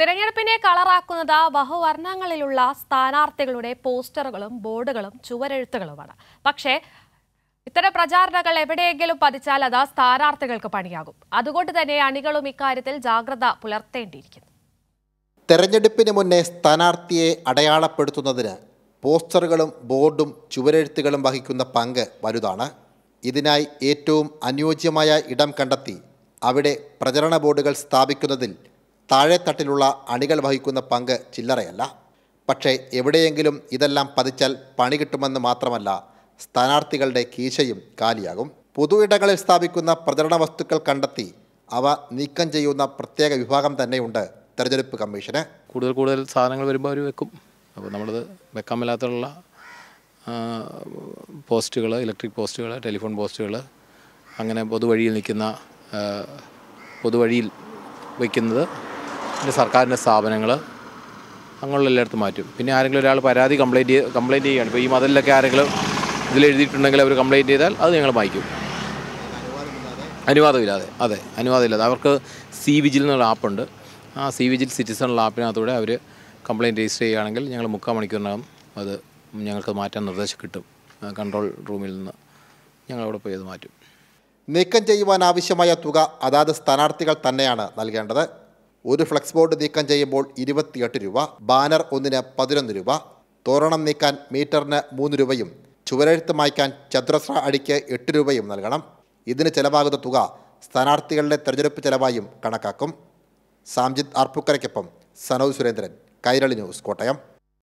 തിരഞ്ഞെടുപ്പിനെ കളറാക്കുന്നത് ബഹുവർണ്ണങ്ങളിലുള്ള സ്ഥാനാർത്ഥികളുടെ പോസ്റ്ററുകളും ബോർഡുകളും ചുവരെഴുത്തുകളുമാണ് പക്ഷേ ഇത്തരം പ്രചാരണങ്ങൾ എവിടെയെങ്കിലും പതിച്ചാൽ അത് സ്ഥാനാർത്ഥികൾക്ക് പണിയാകും അതുകൊണ്ട് തന്നെ അണികളും ഇക്കാര്യത്തിൽ ജാഗ്രത പുലർത്തേണ്ടിയിരിക്കുന്നു തെരഞ്ഞെടുപ്പിന് മുന്നേ സ്ഥാനാർത്ഥിയെ അടയാളപ്പെടുത്തുന്നതിന് പോസ്റ്ററുകളും ബോർഡും ചുവരെഴുത്തുകളും വഹിക്കുന്ന പങ്ക് വലുതാണ് ഇതിനായി ഏറ്റവും അനുയോജ്യമായ ഇടം കണ്ടെത്തി അവിടെ പ്രചരണ ബോർഡുകൾ സ്ഥാപിക്കുന്നതിൽ താഴെത്തട്ടിലുള്ള അണികൾ വഹിക്കുന്ന പങ്ക് ചില്ലറയല്ല പക്ഷേ എവിടെയെങ്കിലും ഇതെല്ലാം പതിച്ചാൽ പണി കിട്ടുമെന്ന് മാത്രമല്ല സ്ഥാനാർത്ഥികളുടെ കീശയും കാലിയാകും പൊതു ഇടങ്ങളിൽ സ്ഥാപിക്കുന്ന പ്രചരണ വസ്തുക്കൾ കണ്ടെത്തി അവ നീക്കം ചെയ്യുന്ന പ്രത്യേക വിഭാഗം തന്നെയുണ്ട് തെരഞ്ഞെടുപ്പ് കമ്മീഷന് കൂടുതൽ കൂടുതൽ സാധനങ്ങൾ വരുമ്പോൾ അവർ വെക്കും അപ്പോൾ നമ്മളത് വെക്കാൻ മേലാത്തുള്ള പോസ്റ്റുകൾ ഇലക്ട്രിക് പോസ്റ്റുകൾ ടെലിഫോൺ പോസ്റ്റുകൾ അങ്ങനെ പൊതുവഴിയിൽ നിൽക്കുന്ന പൊതുവഴിയിൽ വയ്ക്കുന്നത് പിന്നെ സർക്കാരിൻ്റെ സ്ഥാപനങ്ങൾ അങ്ങനെയുള്ള എല്ലായിടത്തും മാറ്റും പിന്നെ ആരെങ്കിലും ഒരാൾ പരാതി കംപ്ലയിൻറ്റ് ചെയ്ത് കംപ്ലയിൻറ്റ് ചെയ്യുകയാണ് ഇപ്പോൾ ഈ മതിലൊക്കെ ആരെങ്കിലും ഇതിൽ എഴുതിയിട്ടുണ്ടെങ്കിൽ അവർ കംപ്ലയിൻറ്റ് ചെയ്താൽ അത് ഞങ്ങൾ വായിക്കും അനുവാദമില്ലാതെ അതെ അനുവാദമില്ലാതെ അവർക്ക് സി വിജിൽ എന്നൊരു ആപ്പുണ്ട് ആ സി വിജിൽ സിറ്റിസൺ ഉള്ള ആപ്പിനകത്തൂടെ അവർ കംപ്ലയിൻറ്റ് രജിസ്റ്റർ ചെയ്യുകയാണെങ്കിൽ ഞങ്ങൾ മുക്കാൽ മണിക്കൂറിനകം അത് ഞങ്ങൾക്ക് മാറ്റാൻ നിർദ്ദേശം കിട്ടും കൺട്രോൾ റൂമിൽ നിന്ന് ഞങ്ങൾ അവിടെ പോയി അത് മാറ്റും നീക്കം ചെയ്യുവാൻ ആവശ്യമായ തുക അതാത് സ്ഥാനാർത്ഥികൾ തന്നെയാണ് നൽകേണ്ടത് ഒരു ഫ്ലെക്സ് ബോർഡ് നീക്കം ചെയ്യുമ്പോൾ ഇരുപത്തിയെട്ട് രൂപ ബാനർ ഒന്നിന് പതിനൊന്ന് രൂപ തോരണം നീക്കാൻ മീറ്ററിന് മൂന്ന് രൂപയും ചുവരെഴുത്ത് മായ്ക്കാൻ ചതുരശ്ര അടിക്ക് എട്ട് രൂപയും നൽകണം ഇതിന് ചെലവാകുന്ന തുക സ്ഥാനാർത്ഥികളുടെ തെരഞ്ഞെടുപ്പ് ചെലവായും കണക്കാക്കും സാംജിത് ആർപ്പുക്കരയ്ക്കൊപ്പം സനൌ സുരേന്ദ്രൻ കൈരളി ന്യൂസ് കോട്ടയം